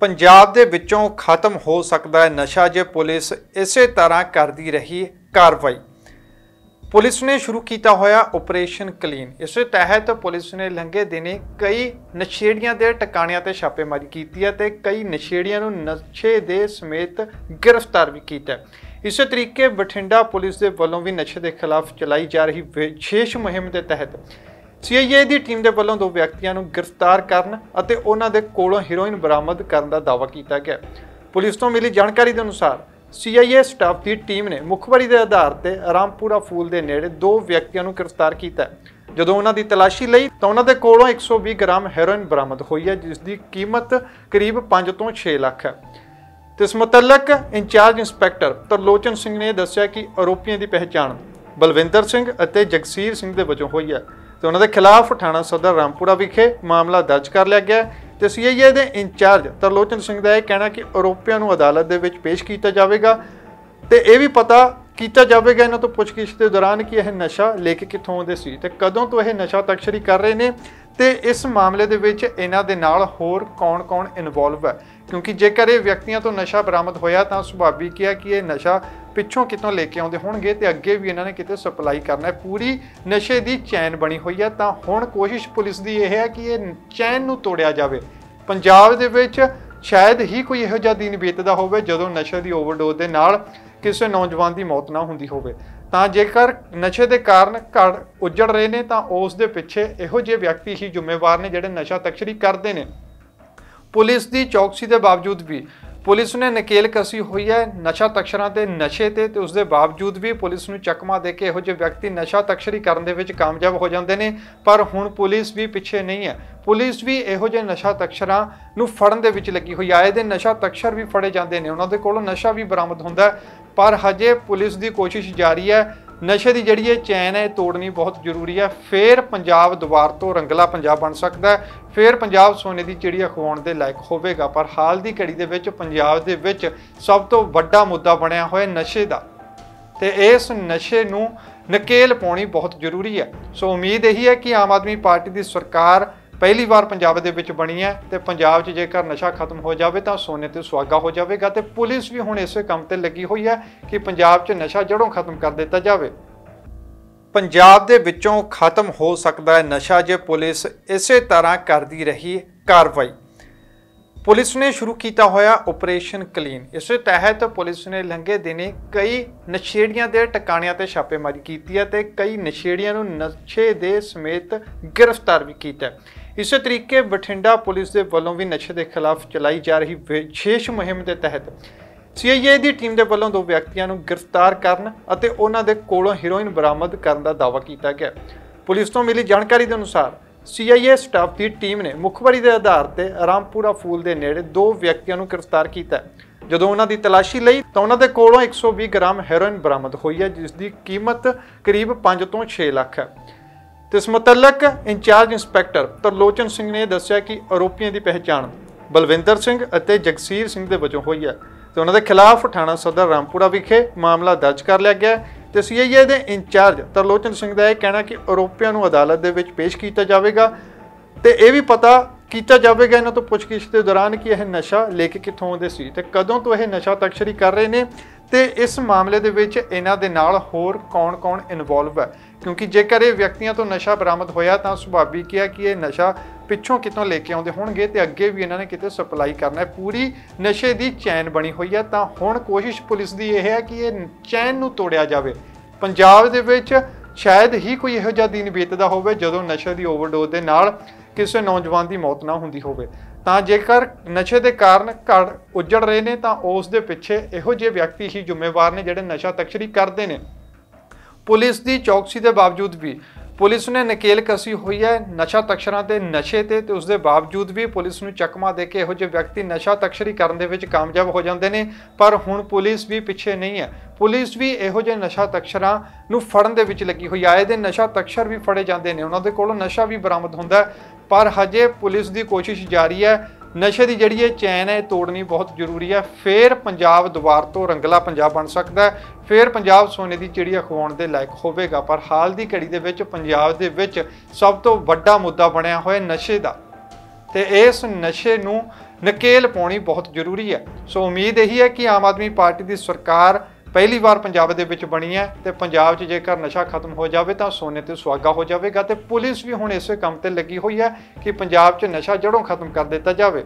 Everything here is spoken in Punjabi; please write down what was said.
ਪੰਜਾਬ ਦੇ ਵਿੱਚੋਂ ਖਤਮ ਹੋ ਸਕਦਾ ਹੈ ਨਸ਼ਾ ਜੇ ਪੁਲਿਸ ਇਸੇ ਤਰ੍ਹਾਂ ਕਰਦੀ ਰਹੀ ਕਾਰਵਾਈ ਪੁਲਿਸ ਨੇ ਸ਼ੁਰੂ ਕੀਤਾ ਹੋਇਆ ਆਪਰੇਸ਼ਨ ਕਲੀਨ ਇਸ ਦੇ ਤਹਿਤ ਪੁਲਿਸ ਨੇ ਲੰਘੇ ਦਿਨੇ ਕਈ ਨਸ਼ੇੜੀਆਂ ਦੇ ਟਿਕਾਣਿਆਂ ਤੇ ਛਾਪੇਮਾਰੀ ਕੀਤੀ ਹੈ ਤੇ ਕਈ ਨਸ਼ੇੜੀਆਂ ਨੂੰ ਨਸ਼ੇ ਦੇ ਸਮੇਤ ਗ੍ਰਿਫਤਾਰ ਵੀ ਕੀਤਾ ਇਸੇ ਤਰੀਕੇ ਬਠਿੰਡਾ ਪੁਲਿਸ ਦੇ ਵੱਲੋਂ ਵੀ ਨਸ਼ੇ ਦੇ ਖਿਲਾਫ ਚਲਾਈ ਜਾ ਰਹੀ ਵਿਸ਼ੇਸ਼ ਮੁਹਿੰਮ ਦੇ ਤਹਿਤ ਸੀਆਈਏ ਦੀ ਟੀਮ ਦੇ ਵੱਲੋਂ ਦੋ ਵਿਅਕਤੀਆਂ ਨੂੰ ਗ੍ਰਿਫਤਾਰ ਕਰਨ ਅਤੇ ਉਹਨਾਂ ਦੇ ਕੋਲੋਂ ਹੀਰੋਇਨ ਬਰਾਮਦ ਕਰਨ ਦਾ ਦਾਅਵਾ ਕੀਤਾ ਗਿਆ ਪੁਲਿਸ ਤੋਂ ਮਿਲੀ ਜਾਣਕਾਰੀ ਦੇ ਅਨੁਸਾਰ ਸੀਆਈਏ ਸਟਾਫ ਦੀ ਟੀਮ ਨੇ ਮੁਖਬਰੀ ਦੇ ਆਧਾਰ ਤੇ ਰਾਮਪੂਰਾ ਫੂਲ ਦੇ ਨੇੜੇ ਦੋ ਵਿਅਕਤੀਆਂ ਨੂੰ ਗ੍ਰਿਫਤਾਰ ਕੀਤਾ ਜਦੋਂ ਉਹਨਾਂ ਦੀ ਤਲਾਸ਼ੀ ਲਈ ਤਾਂ ਉਹਨਾਂ ਦੇ ਕੋਲੋਂ 120 ਗ੍ਰਾਮ ਹੀਰੋਇਨ ਬਰਾਮਦ ਹੋਈ ਹੈ ਜਿਸ ਦੀ ਕੀਮਤ ਕਰੀਬ 5 ਤੋਂ 6 ਲੱਖ ਹੈ ਤੇ ਇਸ ਮੁਤਲਕ ਇੰਚਾਰਜ ਇੰਸਪੈਕਟਰ ਤਰਲੋਚਨ ਸਿੰਘ ਨੇ ਦੱਸਿਆ ਕਿ ਆਰੋਪੀਆਂ ਦੀ ਪਹਿਚਾਣ ਬਲਵਿੰਦਰ ਸਿੰਘ ਅਤੇ ਜਗਸੀਰ ਸਿੰਘ ਦੇ ਵਜੋਂ ਹੋਈ ਹੈ ਤੇ ਉਹਨਾਂ ਦੇ ਖਿਲਾਫ ਥਾਣਾ ਸਦਰ ਰਾਮਪੁਰਾ ਵਿਖੇ ਮਾਮਲਾ ਦਰਜ ਕਰ ਲਿਆ ਗਿਆ ਤੇ ਸੀਆਈਏ ਦੇ ਇੰਚਾਰਜ ਤਰਲੋਚਨ ਸਿੰਘ ਦਾ ਇਹ ਕਹਿਣਾ ਕਿ ਆਰੋਪੀਆਂ ਨੂੰ ਅਦਾਲਤ ਦੇ ਵਿੱਚ ਪੇਸ਼ ਕੀਤਾ ਜਾਵੇਗਾ ਤੇ ਇਹ ਵੀ ਪਤਾ ਕੀਤਾ ਜਾਵੇਗਾ ਇਹਨਾਂ ਤੋਂ ਪੁੱਛਗਿੱਛ ਦੇ ਦੌਰਾਨ ਕਿ ਇਹ ਨਸ਼ਾ ਲੈ ਕੇ ਕਿੱਥੋਂ ਆਉਂਦੇ ਸੀ ਤੇ ਕਦੋਂ ਤੋਂ ਇਹ ਨਸ਼ਾ ਤਕਸ਼ਰੀ ਕਰ ਰਹੇ ਨੇ ਤੇ ਇਸ ਮਾਮਲੇ ਦੇ ਵਿੱਚ ਇਹਨਾਂ ਦੇ ਨਾਲ ਹੋਰ ਕੌਣ-ਕੌਣ ਇਨਵੋਲਵ ਹੈ ਕਿਉਂਕਿ ਜੇਕਰ ਇਹ ਵਿਅਕਤੀਆਂ ਤੋਂ ਨਸ਼ਾ ਬਰਾਮਦ ਹੋਇਆ ਤਾਂ ਸੁਭਾਵਿਕ ਹੈ ਕਿ ਇਹ ਨਸ਼ਾ ਪਿੱਛੋਂ ਕਿਤੋਂ ਲੈ ਕੇ ਆਉਂਦੇ ਹੋਣਗੇ ਤੇ ਅੱਗੇ ਵੀ ਇਹਨਾਂ ਨੇ ਕਿਤੇ ਸਪਲਾਈ ਕਰਨਾ ਹੈ ਪੂਰੀ ਨਸ਼ੇ ਦੀ ਚੈਨ ਬਣੀ ਹੋਈ ਹੈ ਤਾਂ ਹੁਣ ਕੋਸ਼ਿਸ਼ ਪੁਲਿਸ ਦੀ ਇਹ ਹੈ ਕਿ ਇਹ ਚੈਨ ਨੂੰ ਤੋੜਿਆ ਜਾਵੇ ਪੰਜਾਬ ਦੇ ਵਿੱਚ ਸ਼ਾਇਦ ਹੀ ਕੋਈ ਇਹੋ ਜਿਹਾ ਦਿਨ ਬੀਤਦਾ ਹੋਵੇ ਜਦੋਂ ਨਸ਼ੇ ਦੀ ਓਵਰਡੋਜ਼ ਦੇ ਨਾਲ ਕਿਸੇ ਨੌਜਵਾਨ ਦੀ ਮੌਤ ਨਾ ਹੁੰਦੀ ਹੋਵੇ ਤਾਂ ਜੇਕਰ ਨਸ਼ੇ ਦੇ ਕਾਰਨ ਘਰ ਉਜੜ ਰਹੇ ਨੇ ਤਾਂ ਉਸ ਦੇ ਪਿੱਛੇ ਇਹੋ ਜਿਹੇ ਵਿਅਕਤੀ ਹੀ ਜ਼ਿੰਮੇਵਾਰ ਨੇ ਜਿਹੜੇ ਨਸ਼ਾ ਤਕਸ਼ਰੀ ਕਰਦੇ ਨੇ ਪੁਲਿਸ ਦੀ ਚੌਕਸੀ ਦੇ ਬਾਵਜੂਦ ਵੀ ਪੁਲਿਸ ਨੇ ਨਕੇਲ ਕਸੀ ਹੋਈ ਹੈ ਨਸ਼ਾ ਤਕਸ਼ਰਾਂ ਤੇ ਨਸ਼ੇ ਤੇ ਤੇ ਉਸ ਦੇ ਬਾਵਜੂਦ ਵੀ ਪੁਲਿਸ ਨੂੰ ਚੱਕਮਾ ਦੇ ਕੇ ਇਹੋ ਜਿਹੇ ਵਿਅਕਤੀ ਨਸ਼ਾ ਤਕਸ਼ਰੀ ਕਰਨ ਦੇ ਵਿੱਚ ਕਾਮਯਾਬ ਹੋ ਜਾਂਦੇ ਨੇ ਪਰ ਹੁਣ ਪੁਲਿਸ ਵੀ ਪਿੱਛੇ ਨਹੀਂ ਹੈ ਪੁਲਿਸ ਵੀ ਇਹੋ ਜਿਹੇ ਨਸ਼ਾ ਤਕਸ਼ਰਾਂ ਨੂੰ ਫੜਨ ਦੇ ਵਿੱਚ ਲੱਗੀ ਹੋਈ ਆਏ ਦੇ ਨਸ਼ਾ ਤਕਸ਼ਰ ਵੀ ਫੜੇ ਜਾਂਦੇ ਨੇ ਉਹਨਾਂ ਦੇ ਕੋਲੋਂ ਨਸ਼ਾ ਵੀ ਬਰਾਮਦ ਹੁੰਦਾ ਪਰ ਹਜੇ ਪੁਲਿਸ ਦੀ ਕੋਸ਼ਿਸ਼ ਜਾਰੀ ਹੈ ਨਸ਼ੇ ਦੀ ਜਿਹੜੀ ਇਹ ਚੈਨ ਹੈ ਤੋੜਨੀ ਬਹੁਤ ਜ਼ਰੂਰੀ ਹੈ ਫੇਰ ਪੰਜਾਬ ਦੁਬਾਰ ਤੋਂ ਰੰਗਲਾ ਪੰਜਾਬ ਬਣ ਸਕਦਾ ਹੈ ਫੇਰ ਪੰਜਾਬ ਸੋਨੇ ਦੀ ਚਿੜੀਆ ਖਵਾਉਣ ਦੇ ਲਾਇਕ ਹੋਵੇਗਾ ਪਰ ਹਾਲ ਦੀ ਘੜੀ ਦੇ ਵਿੱਚ ਪੰਜਾਬ ਦੇ ਵਿੱਚ ਸਭ ਤੋਂ ਵੱਡਾ ਮੁੱਦਾ ਬਣਿਆ ਹੋਇਆ ਨਸ਼ੇ ਦਾ ਤੇ ਇਸ ਨਸ਼ੇ ਨੂੰ ਨਕੇਲ ਪਾਉਣੀ ਬਹੁਤ ਜ਼ਰੂਰੀ ਹੈ ਸੋ ਉਮੀਦ ਇਹੀ ਹੈ ਕਿ ਆਮ ਆਦਮੀ ਪਾਰਟੀ ਦੀ ਸਰਕਾਰ ਪਹਿਲੀ ਵਾਰ ਪੰਜਾਬ ਦੇ ਵਿੱਚ ਬਣੀ ਹੈ ਤੇ ਪੰਜਾਬ 'ਚ ਜੇਕਰ ਨਸ਼ਾ ਖਤਮ ਹੋ ਜਾਵੇ ਤਾਂ ਸੋਨੇ ਤੇ ਸੁਹਾਗਾ ਹੋ ਜਾਵੇਗਾ ਤੇ ਪੁਲਿਸ ਵੀ ਹੁਣ ਇਸੇ ਕੰਮ ਤੇ ਲੱਗੀ ਹੋਈ ਹੈ ਕਿ ਪੰਜਾਬ 'ਚ ਨਸ਼ਾ ਜੜੋਂ ਖਤਮ ਕਰ ਦਿੱਤਾ ਜਾਵੇ ਪੰਜਾਬ ਦੇ ਵਿੱਚੋਂ ਖਤਮ ਹੋ ਸਕਦਾ ਹੈ ਨਸ਼ਾ ਜੇ ਪੁਲਿਸ ਇਸੇ ਤਰ੍ਹਾਂ ਕਰਦੀ ਰਹੀ ਕਾਰਵਾਈ ਪੁਲਿਸ ਨੇ ਸ਼ੁਰੂ ਕੀਤਾ ਹੋਇਆ ਆਪਰੇਸ਼ਨ ਕਲੀਨ ਇਸੇ ਤਹਿਤ ਪੁਲਿਸ ਨੇ ਲੰਘੇ ਦਿਨੇ ਕਈ ਨਸ਼ੇੜੀਆਂ ਦੇ ਟਿਕਾਣਿਆਂ ਤੇ ਛਾਪੇਮਾਰੀ ਕੀਤੀ ਹੈ ਤੇ ਕਈ ਨਸ਼ੇੜੀਆਂ ਨੂੰ ਨਸ਼ੇ ਦੇ ਸਮੇਤ ਗ੍ਰਿਫਤਾਰ ਵੀ ਕੀਤਾ ਇਸੇ ਤਰੀਕੇ ਬਠਿੰਡਾ ਪੁਲਿਸ ਦੇ ਵੱਲੋਂ ਵੀ ਨਸ਼ੇ ਦੇ ਖਿਲਾਫ ਚਲਾਈ ਜਾ ਰਹੀ ਵਿਸ਼ੇਸ਼ ਮੁਹਿੰਮ ਦੇ ਤਹਿਤ ਸੀਆਈਏ ਦੀ ਟੀਮ ਦੇ ਵੱਲੋਂ ਦੋ ਵਿਅਕਤੀਆਂ ਨੂੰ ਗ੍ਰਿਫਤਾਰ ਕਰਨ ਅਤੇ ਉਹਨਾਂ ਦੇ ਕੋਲੋਂ ਹੀਰੋਇਨ ਬਰਾਮਦ ਕਰਨ ਦਾ ਦਾਅਵਾ ਕੀਤਾ ਗਿਆ ਪੁਲਿਸ ਤੋਂ ਮਿਲੀ ਜਾਣਕਾਰੀ ਦੇ ਅਨੁਸਾਰ ਸੀਆਈਏ ਸਟਾਫ ਦੀ ਟੀਮ ਨੇ ਮੁਖਬਰੀ ਦੇ ਆਧਾਰ ਤੇ ਰਾਮਪੂਰਾ ਫੂਲ ਦੇ ਨੇੜੇ ਦੋ ਵਿਅਕਤੀਆਂ ਨੂੰ ਗ੍ਰਿਫਤਾਰ ਕੀਤਾ ਜਦੋਂ ਉਹਨਾਂ ਦੀ ਤਲਾਸ਼ੀ ਲਈ ਤਾਂ ਉਹਨਾਂ ਦੇ ਕੋਲੋਂ 120 ਗ੍ਰਾਮ ਹੈਰੋਇਨ ਬਰਾਮਦ ਹੋਈ ਹੈ ਜਿਸ ਦੀ ਕੀਮਤ ਕਰੀਬ 5 ਤੋਂ 6 ਲੱਖ ਹੈ ਤੇ ਇਸ ਮੁਤਲਕ ਇੰਚਾਰਜ ਇੰਸਪੈਕਟਰ ਤਰਲੋਚਨ ਸਿੰਘ ਨੇ ਦੱਸਿਆ ਕਿ ਆਰੋਪੀਆਂ ਦੀ ਪਹਿਚਾਣ ਬਲਵਿੰਦਰ ਸਿੰਘ ਅਤੇ ਜਗਸੀਰ ਸਿੰਘ ਦੇ ਵਜੋਂ ਹੋਈ ਹੈ ਤੇ ਉਹਨਾਂ ਦੇ ਖਿਲਾਫ ਥਾਣਾ ਸਦਰ ਰਾਮਪੁਰਾ ਵਿਖੇ ਮਾਮਲਾ ਦਰਜ ਕਰ ਲਿਆ ਗਿਆ ਤੇ ਸੀਆਈਏ ਦੇ ਇੰਚਾਰਜ ਤਰਲੋਚਨ ਸਿੰਘ ਦਾ ਇਹ ਕਹਿਣਾ ਕਿ ਆਰੋਪੀਆਂ ਨੂੰ ਅਦਾਲਤ ਦੇ ਵਿੱਚ ਪੇਸ਼ ਕੀਤਾ ਜਾਵੇਗਾ ਤੇ ਇਹ ਵੀ ਪਤਾ ਕੀਤਾ ਜਾਵੇਗਾ ਇਹਨਾਂ ਤੋਂ ਪੁੱਛਗਿੱਛ ਦੇ ਦੌਰਾਨ ਕਿ ਇਹ ਨਸ਼ਾ ਲੈ ਕੇ ਕਿੱਥੋਂ ਆਉਂਦੇ ਸੀ ਤੇ ਕਦੋਂ ਤੋਂ ਇਹ ਨਸ਼ਾ ਤਕਸ਼ਰੀ ਕਰ ਰਹੇ ਨੇ ਤੇ ਇਸ ਮਾਮਲੇ ਦੇ ਵਿੱਚ ਇਹਨਾਂ ਦੇ ਨਾਲ ਹੋਰ ਕੌਣ-ਕੌਣ ਇਨਵੋਲਵ ਹੈ ਕਿਉਂਕਿ ਜੇਕਰ ਇਹ ਵਿਅਕਤੀਆਂ ਤੋਂ ਨਸ਼ਾ ਬਰਾਮਦ ਹੋਇਆ ਤਾਂ ਸੁਭਾਵਿਕ ਹੈ ਕਿ ਇਹ ਨਸ਼ਾ ਪਿੱਛੋਂ ਕਿਤੋਂ ਲੈ ਕੇ ਆਉਂਦੇ ਹੋਣਗੇ ਤੇ ਅੱਗੇ ਵੀ ਇਹਨਾਂ ਨੇ ਕਿਤੇ ਸਪਲਾਈ ਕਰਨਾ ਹੈ ਪੂਰੀ ਨਸ਼ੇ ਦੀ ਚੈਨ ਬਣੀ ਹੋਈ ਹੈ ਤਾਂ ਹੁਣ ਕੋਸ਼ਿਸ਼ ਪੁਲਿਸ ਦੀ ਇਹ ਹੈ ਕਿ ਇਹ ਚੈਨ ਨੂੰ ਤੋੜਿਆ ਜਾਵੇ ਪੰਜਾਬ ਦੇ ਵਿੱਚ ਸ਼ਾਇਦ ਹੀ ਕੋਈ ਇਹੋ ਜਿਹਾ ਦਿਨ ਬੀਤਦਾ ਹੋਵੇ ਜਦੋਂ ਨਸ਼ੇ ਦੀ ਓਵਰਡੋਜ਼ ਦੇ ਨਾਲ ਕਿਸੇ ਨੌਜਵਾਨ ਦੀ ਮੌਤ ਨਾ ਹੁੰਦੀ ਹੋਵੇ ਤਾਂ ਜੇਕਰ ਨਸ਼ੇ ਦੇ ਕਾਰਨ ਘੜ ਉੱਜੜ ਰਹੇ ਨੇ ਤਾਂ ਉਸ ਦੇ ਪਿੱਛੇ ਇਹੋ ਜਿਹੇ ਵਿਅਕਤੀ ਹੀ ਜ਼ਿੰਮੇਵਾਰ ਨੇ ਜਿਹੜੇ ਨਸ਼ਾ ਤਕਸ਼ਰੀ ਕਰਦੇ ਨੇ ਪੁਲਿਸ ਦੀ ਚੌਕਸੀ ਦੇ ਬਾਵਜੂਦ ਵੀ ਪੁਲਿਸ ਨੇ ਨਕੇਲ ਕਸੀ ਹੋਈ ਹੈ ਨਸ਼ਾ ਤਕਸ਼ਰਾਂ ਦੇ ਨਸ਼ੇ ਤੇ ਤੇ ਉਸ ਦੇ ਬਾਵਜੂਦ ਵੀ ਪੁਲਿਸ ਨੂੰ ਚੱਕਮਾ ਦੇ ਕੇ ਇਹੋ ਜਿਹੇ ਵਿਅਕਤੀ ਨਸ਼ਾ ਤਕਸ਼ਰੀ ਕਰਨ ਦੇ ਵਿੱਚ ਕਾਮਯਾਬ ਹੋ ਜਾਂਦੇ ਨੇ ਪਰ ਹੁਣ ਪੁਲਿਸ ਵੀ ਪਿੱਛੇ ਨਹੀਂ ਹੈ ਪੁਲਿਸ ਵੀ ਇਹੋ ਜਿਹੇ ਨਸ਼ਾ ਤਕਸ਼ਰਾਂ ਨੂੰ ਫੜਨ ਦੇ ਵਿੱਚ ਲੱਗੀ ਹੋਈ ਆਏ ਦੇ ਨਸ਼ਾ ਤਕਸ਼ਰ ਵੀ ਫੜੇ ਜਾਂਦੇ ਨੇ ਉਹਨਾਂ ਦੇ ਕੋਲੋਂ ਨਸ਼ਾ ਵੀ ਬਰਾਮਦ ਹੁੰਦਾ ਪਰ ਹਜੇ ਪੁਲਿਸ ਦੀ ਕੋਸ਼ਿਸ਼ ਜਾਰੀ ਹੈ ਨਸ਼ੇ ਦੀ ਜਿਹੜੀ ਇਹ ਚੈਨ ਹੈ ਤੋੜਨੀ ਬਹੁਤ ਜ਼ਰੂਰੀ ਹੈ ਫੇਰ ਪੰਜਾਬ ਦੁਬਾਰ ਤੋਂ ਰੰਗਲਾ ਪੰਜਾਬ ਬਣ ਸਕਦਾ ਫੇਰ ਪੰਜਾਬ ਸੋਨੇ ਦੀ ਚਿੜੀਆ ਖਵਾਉਣ ਦੇ ਲਾਇਕ ਹੋਵੇਗਾ ਪਰ ਹਾਲ ਦੀ ਘੜੀ ਦੇ ਵਿੱਚ ਪੰਜਾਬ ਦੇ ਵਿੱਚ ਸਭ ਤੋਂ ਵੱਡਾ ਮੁੱਦਾ ਬਣਿਆ ਹੋਇਆ ਨਸ਼ੇ ਦਾ ਤੇ ਇਸ ਨਸ਼ੇ ਨੂੰ ਨਕੇਲ ਪਾਉਣੀ ਬਹੁਤ ਜ਼ਰੂਰੀ ਹੈ ਸੋ ਉਮੀਦ ਇਹੀ ਹੈ ਕਿ ਆਮ ਆਦਮੀ ਪਾਰਟੀ ਦੀ ਸਰਕਾਰ ਪਹਿਲੀ ਵਾਰ ਪੰਜਾਬ ਦੇ ਵਿੱਚ ਬਣੀ ਹੈ ਤੇ ਪੰਜਾਬ 'ਚ ਜੇਕਰ ਨਸ਼ਾ ਖਤਮ ਹੋ ਜਾਵੇ ਤਾਂ ਸੋਨੇ ਤੇ ਸੁਹਾਗਾ ਹੋ ਜਾਵੇਗਾ ਤੇ ਪੁਲਿਸ ਵੀ ਹੁਣ ਇਸੇ ਕੰਮ ਤੇ ਲੱਗੀ ਹੋਈ ਹੈ ਕਿ ਪੰਜਾਬ 'ਚ ਨਸ਼ਾ ਜੜੋਂ ਖਤਮ ਕਰ ਦਿੱਤਾ ਜਾਵੇ